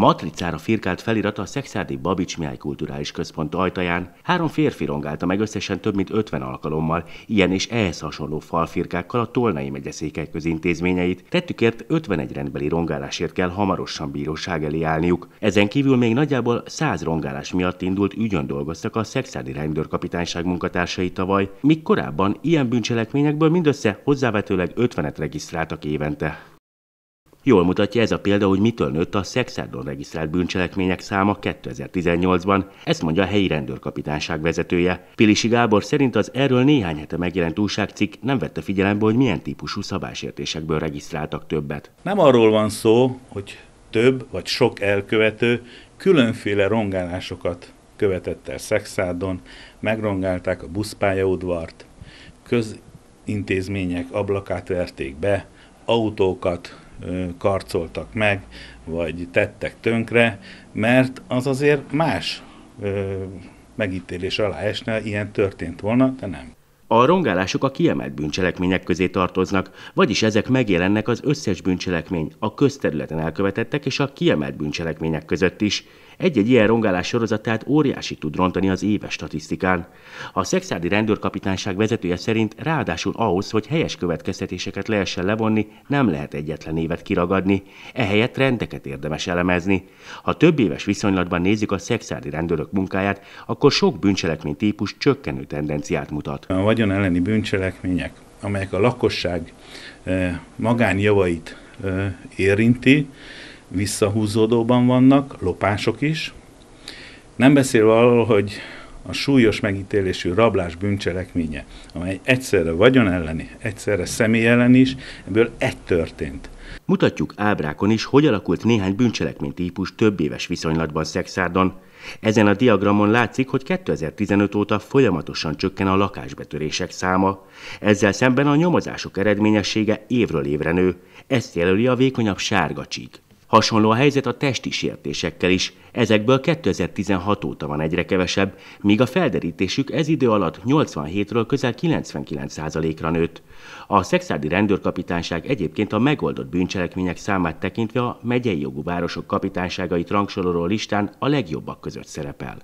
Matricára firkált felirata a Szexárdi Babics Mihály Kulturális Központ ajtaján három férfi rongálta meg összesen több mint 50 alkalommal, ilyen és ehhez hasonló falfirkákkal a Tolnai megyeszékely közintézményeit. Tettükért 51 rendbeli rongálásért kell hamarosan bíróság elé állniuk. Ezen kívül még nagyjából 100 rongálás miatt indult ügyön dolgoztak a Szexárdi rendőrkapitányság munkatársai tavaly, míg korábban ilyen bűncselekményekből mindössze hozzávetőleg 50-et regisztráltak évente. Jól mutatja ez a példa, hogy mitől nőtt a szexárdon regisztrált bűncselekmények száma 2018-ban, ezt mondja a helyi rendőrkapitányság vezetője. Pilisi Gábor szerint az erről néhány hete megjelent újságcikk nem vette figyelembe, hogy milyen típusú szabásértésekből regisztráltak többet. Nem arról van szó, hogy több vagy sok elkövető különféle rongálásokat követett el szexárdon, megrongálták a buszpályaudvart, közintézmények ablakát verték be, autókat, karcoltak meg, vagy tettek tönkre, mert az azért más megítélés alá esne, ilyen történt volna, de nem. A rongálások a kiemelt bűncselekmények közé tartoznak, vagyis ezek megjelennek az összes bűncselekmény, a közterületen elkövetettek és a kiemelt bűncselekmények között is. Egy-egy ilyen rongálás sorozatát óriási tud rontani az éves statisztikán. A szexádi rendőrkapitányság vezetője szerint ráadásul ahhoz, hogy helyes következtetéseket lehessen levonni, nem lehet egyetlen évet kiragadni, ehelyett rendeket érdemes elemezni. Ha több éves viszonylatban nézik a szexádi rendőrök munkáját, akkor sok bűncselekmény típus csökkenő tendenciát mutat. A vagyon elleni bűncselekmények, amelyek a lakosság eh, magánjavait eh, érinti, visszahúzódóban vannak, lopások is. Nem beszélve arról, hogy a súlyos megítélésű rablás bűncselekménye, amely egyszerre vagyon elleni, egyszerre személy ellen is, ebből egy történt. Mutatjuk ábrákon is, hogy alakult néhány bűncselekménytípus több éves viszonylatban Szexárdon. Ezen a diagramon látszik, hogy 2015 óta folyamatosan csökken a lakásbetörések száma. Ezzel szemben a nyomozások eredményessége évről évre nő. Ezt jelöli a vékonyabb sárga csík. Hasonló a helyzet a testi sértésekkel is, ezekből 2016 óta van egyre kevesebb, míg a felderítésük ez idő alatt 87-ről közel 99%-ra nőtt. A szexádi rendőrkapitányság egyébként a megoldott bűncselekmények számát tekintve a megyei jogú városok kapitányságait rangsoroló listán a legjobbak között szerepel.